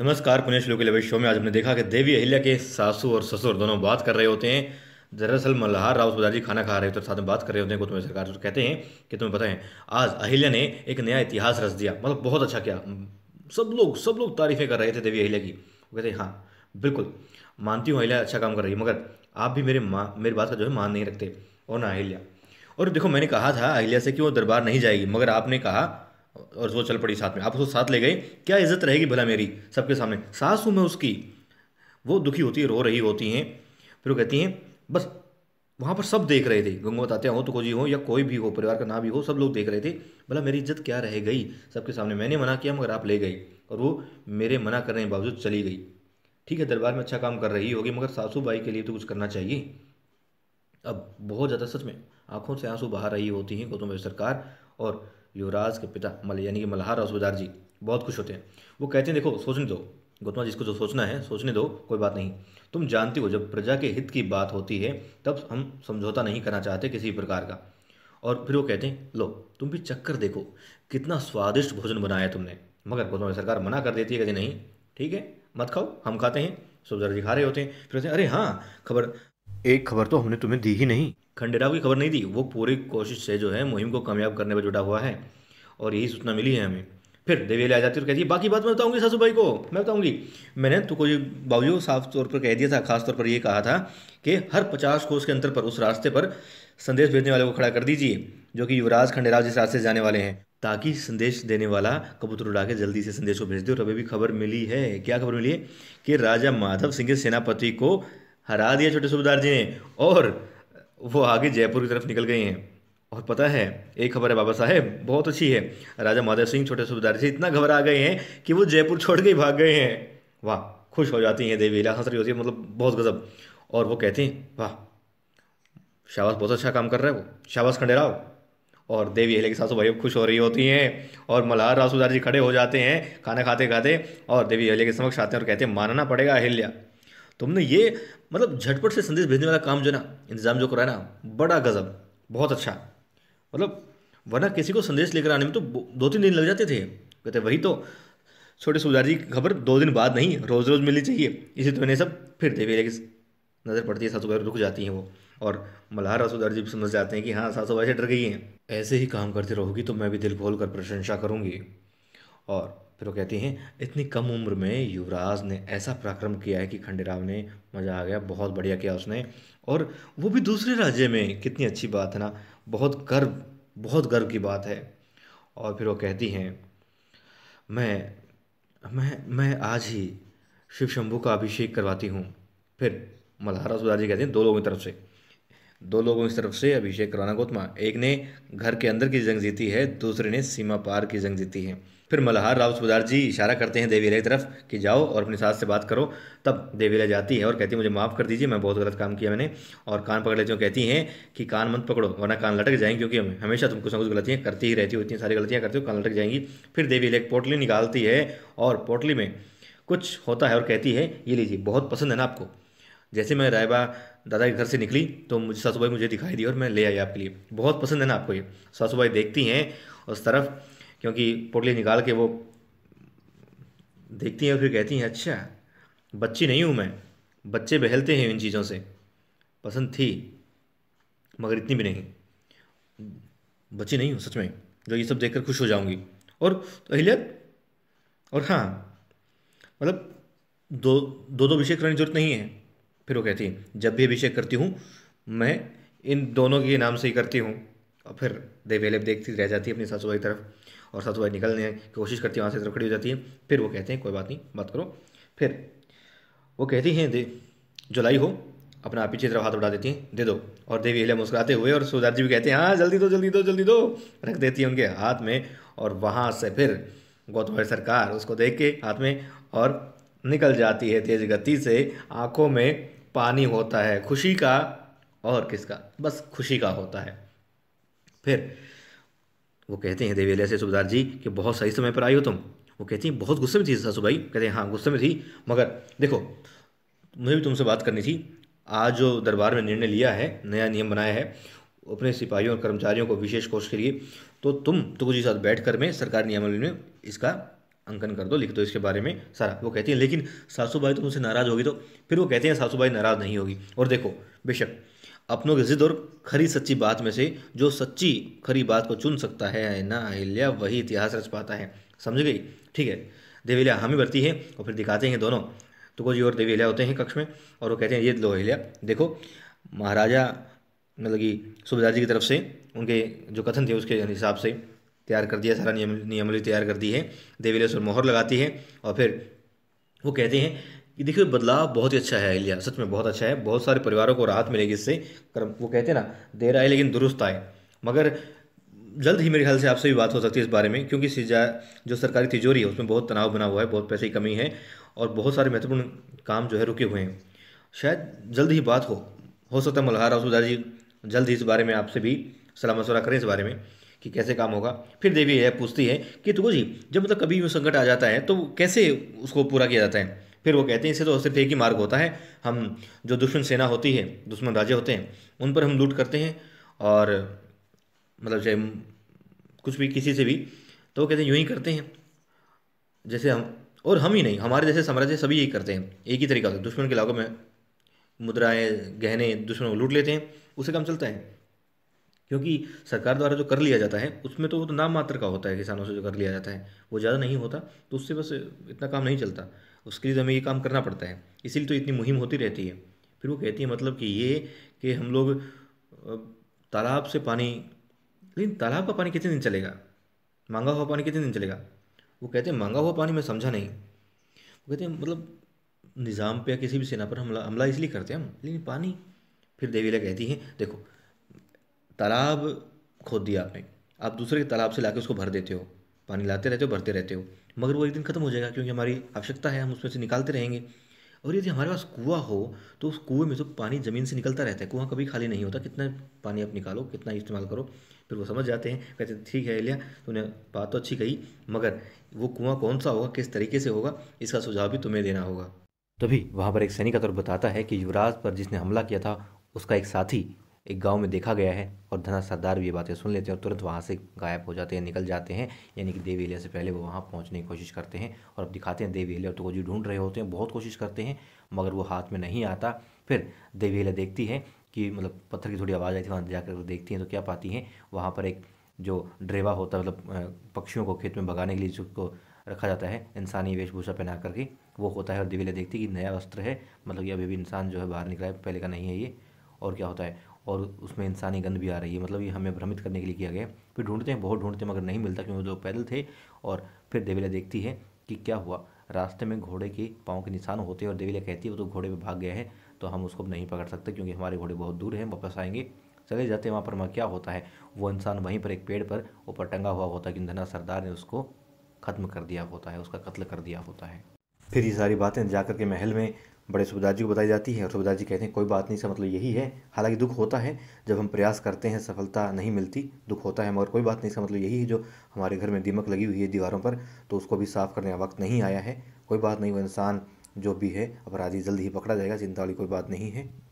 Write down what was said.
नमस्कार पुनेश लोकेलेवे शो में आज हमने देखा कि देवी अहिल्या के सासू और ससुर दोनों बात कर रहे होते हैं दरअसल मल्हार राव सुदाजी खाना खा रहे होते साथ में बात कर रहे होते हैं गौतम सरकार कहते हैं कि तुम्हें पता है आज अहिल्या ने एक नया इतिहास रच दिया मतलब बहुत अच्छा किया सब लोग सब लोग तारीफें कर रहे थे देवी अहिल्या की वो कहते हैं हाँ बिल्कुल मानती हूँ अहिल्या अच्छा काम कर रही है मगर आप भी मेरे माँ मेरी बात का जो है मान नहीं रखते और ना अहिल्या और देखो मैंने कहा था अहिल्या से कि वो दरबार नहीं जाएगी मगर आपने कहा और वो चल पड़ी साथ में आप उसको साथ ले गए क्या इज्जत रहेगी भला मेरी सबके सामने सास हूँ मैं उसकी वो दुखी होती है रो रही होती हैं फिर वो कहती हैं बस वहाँ पर सब देख रहे थे गंगोत बताते हो तो कोजी हो या कोई भी हो परिवार का ना भी हो सब लोग देख रहे थे भला मेरी इज्जत क्या रह गई सबके सामने मैंने मना किया मगर आप ले गई और वो मेरे मना करने के बावजूद चली गई ठीक है दरबार में अच्छा काम कर रही होगी मगर सासू भाई के लिए तो कुछ करना चाहिए अब बहुत ज़्यादा सच में आंखों से आंसू बहा रही होती हैं गौतम सरकार और युवराज के पिता मल यानी कि मल्हार और सुबेदार जी बहुत खुश होते हैं वो कहते हैं देखो सोचने दो गौतमा जी जो सोचना है सोचने दो कोई बात नहीं तुम जानती हो जब प्रजा के हित की बात होती है तब हम समझौता नहीं करना चाहते किसी प्रकार का और फिर वो कहते हैं लो तुम भी चक्कर देखो कितना स्वादिष्ट भोजन बनाया तुमने मगर गौतम सरकार मना कर देती है कहते नहीं ठीक है मत खाओ हम खाते हैं सुबेदार जी खा रहे होते हैं फिर कहते हैं अरे हाँ खबर एक खबर तो हमने तुम्हें दी ही नहीं खंडेराव की खबर नहीं दी वो पूरी कोशिश से जो है मुहिम को कामयाब करने पर जुटा हुआ है और यही सूचना मिली है हमें फिर देवी आ जाती है और कहती है बाकी बात मैं बताऊंगी सासू भाई को मैं बताऊंगी मैंने तो कोई बाबू साफ तौर पर कह दिया था खास तौर पर यह कहा था कि हर पचास कोस के अंतर पर उस रास्ते पर संदेश भेजने वाले को खड़ा कर दीजिए जो कि युवराज खंडेराव जिस रास्ते जाने वाले हैं ताकि संदेश देने वाला कबूतर उड़ा के जल्दी से संदेश को भेज दे और अभी भी खबर मिली है क्या खबर मिली है कि राजा माधव सिंह के सेनापति को हरा दिया छोटे सूबेदार जी ने और वो आगे जयपुर की तरफ निकल गए हैं और पता है एक खबर है बाबा साहेब बहुत अच्छी है राजा माधव सिंह छोटे सूबेदार जी इतना घबरा गए हैं कि वो जयपुर छोड़ के ही भाग गए हैं वाह खुश हो जाती हैं देवी हंस रही होती है मतलब बहुत गजब और वो कहती हैं वाह शाबाश बहुत अच्छा काम कर रहे वो शाबाश राव और देवी हेले के सासू भाई खुश हो रही होती हैं और मल्हार सुधार जी खड़े हो जाते हैं खाना खाते खाते और देवी हेले के समक्ष आते हैं और कहते हैं मानना पड़ेगा अहिल्या तुमने ये मतलब झटपट से संदेश भेजने वाला काम जो ना इंतज़ाम जो कराया ना बड़ा गज़ब बहुत अच्छा मतलब वरना किसी को संदेश लेकर आने में तो दो तीन दिन लग जाते थे कहते वही तो छोटे सुधार जी की खबर दो दिन बाद नहीं रोज़ रोज़ मिलनी चाहिए इसी तो मैंने सब फिर देवी लेकिन नज़र पड़ती है सासू भाई रुक जाती हैं वो और मल्हार सुधार जी भी समझ जाते हैं कि हाँ सासू भाई से डर गई हैं ऐसे ही काम करती रहोगी तो मैं भी दिल खोल कर प्रशंसा करूँगी और फिर वो कहती हैं इतनी कम उम्र में युवराज ने ऐसा पराक्रम किया है कि खंडेराव ने मज़ा आ गया बहुत बढ़िया किया उसने और वो भी दूसरे राज्य में कितनी अच्छी बात है ना बहुत गर्व बहुत गर्व की बात है और फिर वो कहती हैं मैं मैं मैं आज ही शिव शंभू का अभिषेक करवाती हूँ फिर मल्हारा सुधार जी कहते हैं दो लोगों की तरफ से दो लोगों की तरफ से अभिषेक कराना गोतमा एक ने घर के अंदर की जंग जीती है दूसरे ने सीमा पार की जंग जीती है फिर मल्हार राव सुबेदार जी इशारा करते हैं देवीराय की तरफ कि जाओ और अपनी सास से बात करो तब देवीराय जाती है और कहती है मुझे माफ़ कर दीजिए मैं बहुत गलत काम किया मैंने और कान पकड़ लेती हूँ कहती हैं कि कान मत पकड़ो वरना कान लटक जाएंगे क्योंकि हम हमेशा तुम कुछ ना कुछ गलतियाँ करती ही रहती हो इतनी सारी गलतियाँ करती हो कान लटक जाएंगी फिर देवी एक पोटली निकालती है और पोटली में कुछ होता है और कहती है ये लीजिए बहुत पसंद है ना आपको जैसे मैं रायबा दादा के घर से निकली तो मुझे भाई मुझे दिखाई दी और मैं ले आई आपके लिए बहुत पसंद है ना आपको ये भाई देखती हैं उस तरफ क्योंकि पोटली निकाल के वो देखती हैं फिर कहती हैं अच्छा बच्ची नहीं हूँ मैं बच्चे बहलते हैं इन चीज़ों से पसंद थी मगर इतनी भी नहीं बच्ची नहीं हूँ सच में जो ये सब देखकर खुश हो जाऊँगी और अहिल्या और हाँ मतलब दो दो दो अभिषेक करने की जरूरत नहीं है फिर वो कहती हैं जब भी अभिषेक करती हूँ मैं इन दोनों के नाम से ही करती हूँ और फिर देवेलेप देखती रह जाती है अपनी सासू की तरफ और साथ भाई निकलने की कोशिश करती है वहाँ से तरफ खड़ी हो जाती है फिर वो कहते हैं कोई बात नहीं बात करो फिर वो कहती हैं दे जुलाई हो अपना पीछे तरफ हाथ उठा देती हैं दे दो और देवी अहिल्या मुस्कुराते हुए और सुधार जी भी कहते हैं हाँ जल्दी दो जल्दी दो जल्दी दो रख देती है उनके हाथ में और वहाँ से फिर गौतम सरकार उसको देख के हाथ में और निकल जाती है तेज गति से आंखों में पानी होता है खुशी का और किसका बस खुशी का होता है फिर वो कहते हैं देवी से सूबेदार जी कि बहुत सही समय पर आई हो तुम वो कहती हैं बहुत गुस्से में थी ससु भाई कहते हैं हाँ गुस्से में थी मगर देखो मुझे भी तुमसे बात करनी थी आज जो दरबार में निर्णय लिया है नया नियम बनाया है अपने सिपाहियों और कर्मचारियों को विशेष कोर्स के लिए तो तुम तुकुजी साथ बैठ कर में सरकार नियमावली में इसका अंकन कर दो लिख दो इसके बारे में सारा वो कहती है लेकिन सासू भाई तो उनसे नाराज़ होगी तो फिर वो कहते हैं सासू भाई नाराज़ नहीं होगी और देखो बेशक अपनों की जिद और खरी सच्ची बात में से जो सच्ची खरी बात को चुन सकता है ना अहिल्या वही इतिहास रच पाता है समझ गई ठीक है हम हामी बरती है और फिर दिखाते हैं दोनों तो जी और देवील्या होते हैं कक्ष में और वो कहते हैं ये लो अहिल्या देखो महाराजा मतलब कि सुबेदार जी की तरफ से उनके जो कथन थे उसके हिसाब से तैयार कर दिया सारा नियम नियमावली तैयार कर दी है देवी उस पर मोहर लगाती है और फिर वो कहते हैं कि देखिए बदलाव बहुत ही अच्छा है अहिल्या सच में बहुत अच्छा है बहुत सारे परिवारों को राहत मिलेगी इससे कर्म वो कहते हैं ना देर आए लेकिन दुरुस्त आए मगर जल्द ही मेरे ख्याल से आपसे भी बात हो सकती है इस बारे में क्योंकि सीजा जो सरकारी तिजोरी है उसमें बहुत तनाव बना हुआ है बहुत पैसे की कमी है और बहुत सारे महत्वपूर्ण काम जो है रुके हुए हैं शायद जल्द ही बात हो हो सकता है मल्हार राउसदार जी जल्द ही इस बारे में आपसे भी सलाह मशवरा करें इस बारे में कि कैसे काम होगा फिर देवी है पूछती है कि तुगो जी जब मतलब कभी यूँ संकट आ जाता है तो कैसे उसको पूरा किया जाता है फिर वो कहते हैं इसे तो सिर्फ एक ही मार्ग होता है हम जो दुश्मन सेना होती है दुश्मन राजे होते हैं उन पर हम लूट करते हैं और मतलब चाहे कुछ भी किसी से भी तो वो कहते हैं यूँ ही करते हैं जैसे हम और हम ही नहीं हमारे जैसे साम्राज्य सभी यही करते हैं एक ही तरीका होता है दुश्मन के इलाकों में मुद्राएं गहने दुश्मनों को लूट लेते हैं उससे काम चलता है क्योंकि सरकार द्वारा जो कर लिया जाता है उसमें तो वो तो नाम मात्र का होता है किसानों से जो कर लिया जाता है वो ज़्यादा नहीं होता तो उससे बस इतना काम नहीं चलता उसके लिए तो हमें ये काम करना पड़ता है इसीलिए तो इतनी मुहिम होती रहती है फिर वो कहती है मतलब कि ये कि हम लोग तालाब से पानी लेकिन तालाब का पानी कितने दिन चलेगा मांगा हुआ पानी कितने दिन चलेगा वो कहते हैं मांगा हुआ पानी मैं समझा नहीं वो कहते हैं मतलब निज़ाम पे या किसी भी सेना पर हमला हमला इसलिए करते हैं हम लेकिन पानी फिर देवीला कहती हैं देखो तालाब खोद दिया आपने आप दूसरे के तालाब से ला उसको भर देते हो पानी लाते रहते हो भरते रहते हो मगर वो एक दिन ख़त्म हो जाएगा क्योंकि हमारी आवश्यकता है हम उसमें से निकालते रहेंगे और यदि हमारे पास कुआ हो तो उस कुएं में तो पानी ज़मीन से निकलता रहता है कुआं कभी खाली नहीं होता कितना पानी आप निकालो कितना इस्तेमाल करो फिर वो समझ जाते हैं कहते ठीक है एलिया तुमने बात तो अच्छी कही मगर वो कुआं कौन सा होगा किस तरीके से होगा इसका सुझाव भी तुम्हें देना होगा तभी वहाँ पर एक सैनिक का तौर बताता है कि युवराज पर जिसने हमला किया था उसका एक साथी एक गांव में देखा गया है और धना सरदार भी ये बातें सुन लेते हैं और तुरंत वहाँ से गायब हो जाते हैं निकल जाते हैं यानी कि देवी एलिया से पहले वो वहाँ पहुँचने की कोशिश करते हैं और अब दिखाते हैं देवी एलिया तो जी ढूंढ रहे होते हैं बहुत कोशिश करते हैं मगर वो हाथ में नहीं आता फिर देवी एलिया देखती है कि मतलब पत्थर की थोड़ी आवाज़ आई थी वहाँ जाकर देखती हैं तो क्या पाती हैं वहाँ पर एक जो ड्रेवा होता है मतलब पक्षियों को खेत में भगाने के लिए जिसको रखा जाता है इंसानी वेशभूषा पहना करके वो होता है और दिवेला देखती है कि नया वस्त्र है मतलब ये अभी भी इंसान जो है बाहर निकला है पहले का नहीं है ये और क्या होता है और उसमें इंसानी गंद भी आ रही है मतलब ये हमें भ्रमित करने के लिए किया गया फिर ढूंढते हैं बहुत ढूंढते हैं मगर नहीं मिलता क्योंकि जो पैदल थे और फिर देवेला देखती है कि क्या हुआ रास्ते में घोड़े के पाँव के निशान होते हैं और देवेला कहती है वो तो घोड़े पर भाग गया है तो हम उसको नहीं पकड़ सकते क्योंकि हमारे घोड़े बहुत दूर हैं वापस आएंगे चले जाते हैं वहाँ पर वहाँ क्या होता है वो इंसान वहीं पर एक पेड़ पर ऊपर टंगा हुआ होता है कि धना सरदार ने उसको ख़त्म कर दिया होता है उसका कत्ल कर दिया होता है फिर ये सारी बातें जाकर के महल में बड़े जी को बताई जाती है और जी कहते हैं कोई बात नहीं सर मतलब यही है हालांकि दुख होता है जब हम प्रयास करते हैं सफलता नहीं मिलती दुख होता है मगर कोई बात नहीं सर मतलब यही है जो हमारे घर में दीमक लगी हुई है दीवारों पर तो उसको भी साफ़ करने का वक्त नहीं आया है कोई बात नहीं वो इंसान जो भी है अपराधी जल्द ही पकड़ा जाएगा चिंता वाली कोई बात नहीं है